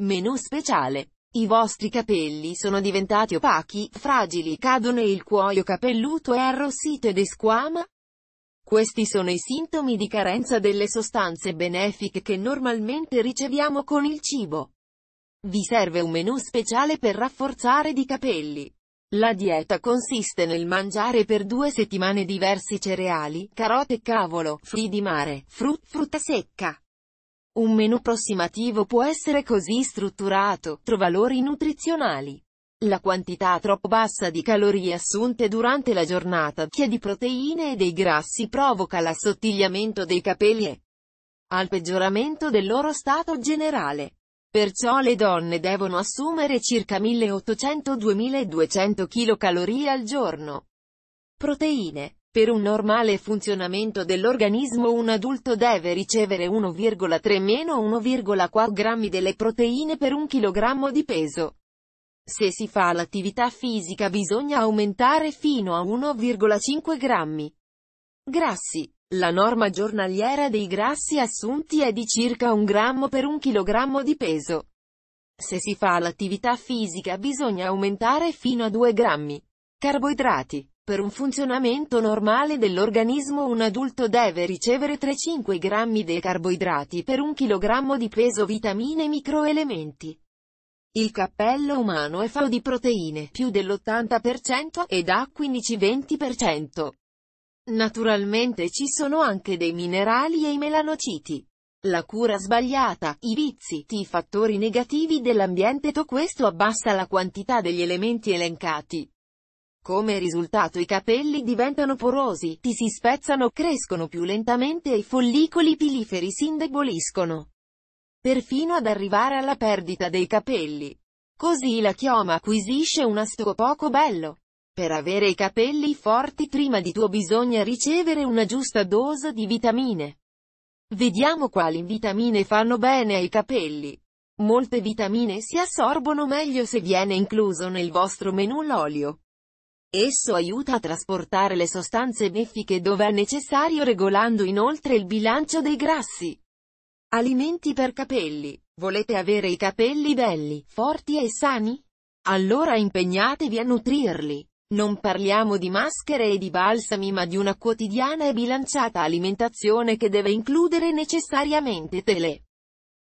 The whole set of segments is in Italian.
Menù speciale. I vostri capelli sono diventati opachi, fragili, cadono e il cuoio capelluto è arrossito ed esquama? Questi sono i sintomi di carenza delle sostanze benefiche che normalmente riceviamo con il cibo. Vi serve un menù speciale per rafforzare di capelli. La dieta consiste nel mangiare per due settimane diversi cereali, carote cavolo, frutti di mare, frutta, frutta secca, un menu prossimativo può essere così strutturato, tra valori nutrizionali. La quantità troppo bassa di calorie assunte durante la giornata, che di proteine e dei grassi provoca l'assottigliamento dei capelli e al peggioramento del loro stato generale. Perciò le donne devono assumere circa 1800-2200 kcal al giorno. Proteine. Per un normale funzionamento dell'organismo un adulto deve ricevere 1,3-1,4 grammi delle proteine per un chilogrammo di peso. Se si fa l'attività fisica bisogna aumentare fino a 1,5 grammi. Grassi. La norma giornaliera dei grassi assunti è di circa 1 grammo per 1 chilogrammo di peso. Se si fa l'attività fisica bisogna aumentare fino a 2 grammi. Carboidrati. Per un funzionamento normale dell'organismo un adulto deve ricevere 3-5 grammi dei carboidrati per un chilogrammo di peso vitamine e microelementi. Il cappello umano è fao di proteine, più dell'80% ed ha 15-20%. Naturalmente ci sono anche dei minerali e i melanociti. La cura sbagliata, i vizi, i fattori negativi dell'ambiente, tutto questo abbassa la quantità degli elementi elencati. Come risultato i capelli diventano porosi, ti si spezzano, crescono più lentamente e i follicoli piliferi si indeboliscono. Perfino ad arrivare alla perdita dei capelli. Così la chioma acquisisce un aspro poco bello. Per avere i capelli forti prima di tuo bisogna ricevere una giusta dose di vitamine. Vediamo quali vitamine fanno bene ai capelli. Molte vitamine si assorbono meglio se viene incluso nel vostro menù l'olio. Esso aiuta a trasportare le sostanze befiche dove è necessario regolando inoltre il bilancio dei grassi. Alimenti per capelli. Volete avere i capelli belli, forti e sani? Allora impegnatevi a nutrirli. Non parliamo di maschere e di balsami ma di una quotidiana e bilanciata alimentazione che deve includere necessariamente tele,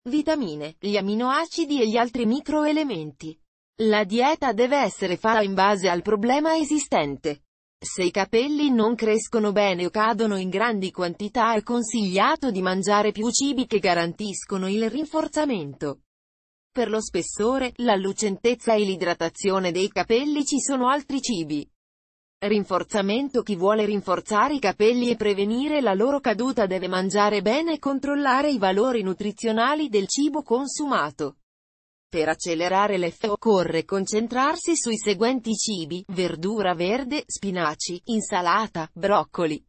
vitamine, gli aminoacidi e gli altri microelementi. La dieta deve essere fatta in base al problema esistente. Se i capelli non crescono bene o cadono in grandi quantità è consigliato di mangiare più cibi che garantiscono il rinforzamento. Per lo spessore, la lucentezza e l'idratazione dei capelli ci sono altri cibi. Rinforzamento Chi vuole rinforzare i capelli e prevenire la loro caduta deve mangiare bene e controllare i valori nutrizionali del cibo consumato. Per accelerare l'F occorre concentrarsi sui seguenti cibi, verdura verde, spinaci, insalata, broccoli.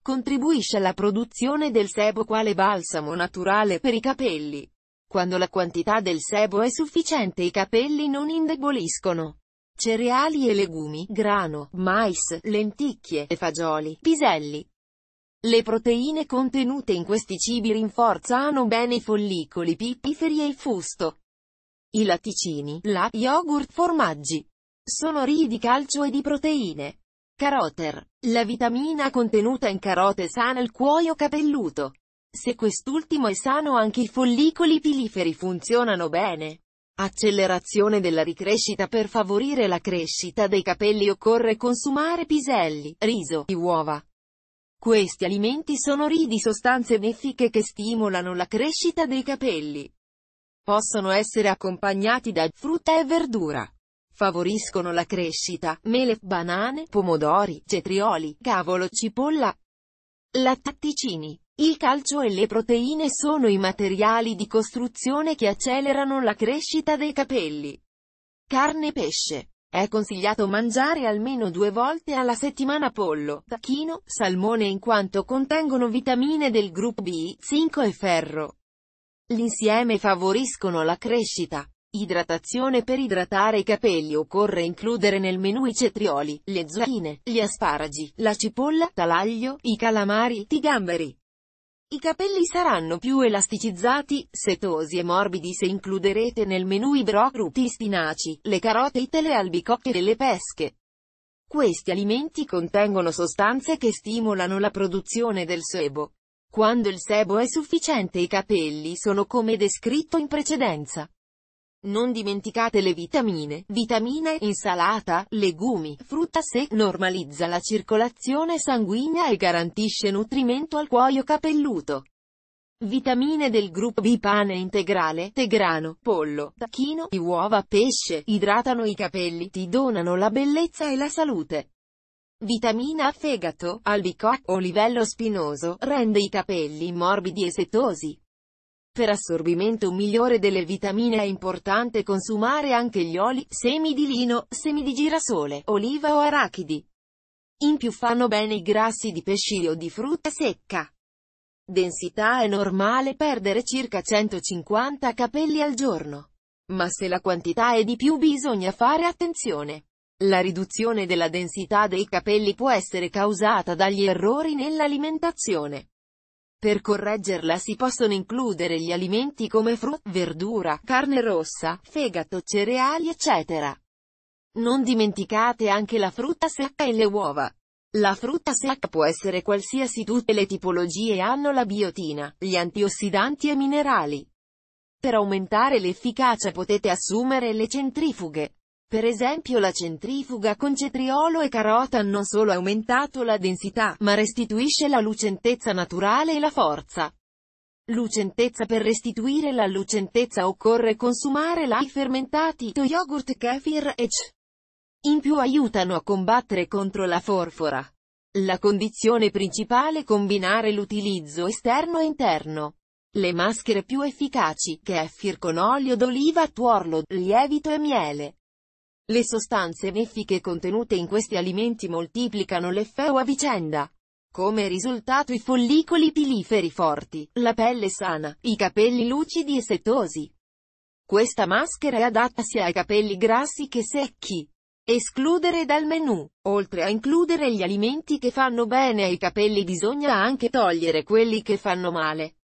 Contribuisce alla produzione del sebo quale balsamo naturale per i capelli. Quando la quantità del sebo è sufficiente i capelli non indeboliscono. Cereali e legumi, grano, mais, lenticchie e fagioli, piselli. Le proteine contenute in questi cibi rinforzano bene i follicoli pipiferi e il fusto i latticini, la, yogurt, formaggi. Sono ricchi di calcio e di proteine. Caroter. La vitamina contenuta in carote sana il cuoio capelluto. Se quest'ultimo è sano anche i follicoli piliferi funzionano bene. Accelerazione della ricrescita Per favorire la crescita dei capelli occorre consumare piselli, riso, uova. Questi alimenti sono ricchi di sostanze benefiche che stimolano la crescita dei capelli. Possono essere accompagnati da frutta e verdura. Favoriscono la crescita, mele, banane, pomodori, cetrioli, cavolo, cipolla, lattatticini. Il calcio e le proteine sono i materiali di costruzione che accelerano la crescita dei capelli. Carne e pesce. È consigliato mangiare almeno due volte alla settimana pollo, tacchino, salmone in quanto contengono vitamine del gruppo B, zinco e ferro. L'insieme favoriscono la crescita. Idratazione Per idratare i capelli occorre includere nel menù i cetrioli, le zucchine, gli asparagi, la cipolla, talaglio, i calamari, i gamberi. I capelli saranno più elasticizzati, setosi e morbidi se includerete nel menù i brocruti, i spinaci, le carote, le albicocche e le pesche. Questi alimenti contengono sostanze che stimolano la produzione del sebo, quando il sebo è sufficiente i capelli sono come descritto in precedenza. Non dimenticate le vitamine, vitamine, insalata, legumi, frutta se normalizza la circolazione sanguigna e garantisce nutrimento al cuoio capelluto. Vitamine del gruppo B pane integrale, tegrano, pollo, tacchino, uova, pesce, idratano i capelli, ti donano la bellezza e la salute. Vitamina fegato, albicocco livello spinoso, rende i capelli morbidi e setosi. Per assorbimento migliore delle vitamine è importante consumare anche gli oli, semi di lino, semi di girasole, oliva o arachidi. In più fanno bene i grassi di pesci o di frutta secca. Densità è normale perdere circa 150 capelli al giorno. Ma se la quantità è di più bisogna fare attenzione. La riduzione della densità dei capelli può essere causata dagli errori nell'alimentazione. Per correggerla si possono includere gli alimenti come frutta, verdura, carne rossa, fegato, cereali eccetera. Non dimenticate anche la frutta secca e le uova. La frutta secca può essere qualsiasi tutte le tipologie hanno la biotina, gli antiossidanti e minerali. Per aumentare l'efficacia potete assumere le centrifughe. Per esempio la centrifuga con cetriolo e carota hanno solo aumentato la densità, ma restituisce la lucentezza naturale e la forza. Lucentezza Per restituire la lucentezza occorre consumare l'ai fermentati, to yogurt, kefir, ecc. In più aiutano a combattere contro la forfora. La condizione principale è combinare l'utilizzo esterno e interno. Le maschere più efficaci, kefir con olio d'oliva, tuorlo, lievito e miele. Le sostanze beffiche contenute in questi alimenti moltiplicano l'effetto a vicenda. Come risultato i follicoli piliferi forti, la pelle sana, i capelli lucidi e setosi. Questa maschera è adatta sia ai capelli grassi che secchi. Escludere dal menù. Oltre a includere gli alimenti che fanno bene ai capelli bisogna anche togliere quelli che fanno male.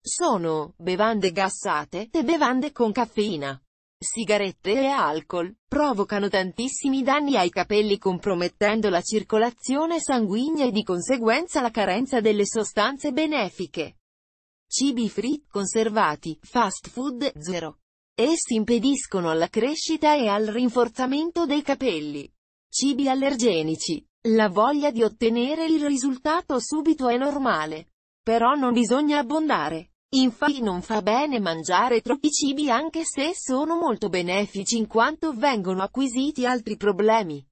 Sono bevande gassate e bevande con caffeina sigarette e alcol, provocano tantissimi danni ai capelli compromettendo la circolazione sanguigna e di conseguenza la carenza delle sostanze benefiche. Cibi free, conservati, fast food, zero. Essi impediscono la crescita e al rinforzamento dei capelli. Cibi allergenici. La voglia di ottenere il risultato subito è normale. Però non bisogna abbondare. Infatti non fa bene mangiare troppi cibi anche se sono molto benefici in quanto vengono acquisiti altri problemi.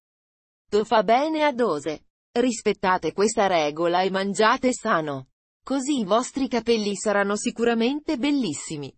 To fa bene a dose. Rispettate questa regola e mangiate sano. Così i vostri capelli saranno sicuramente bellissimi.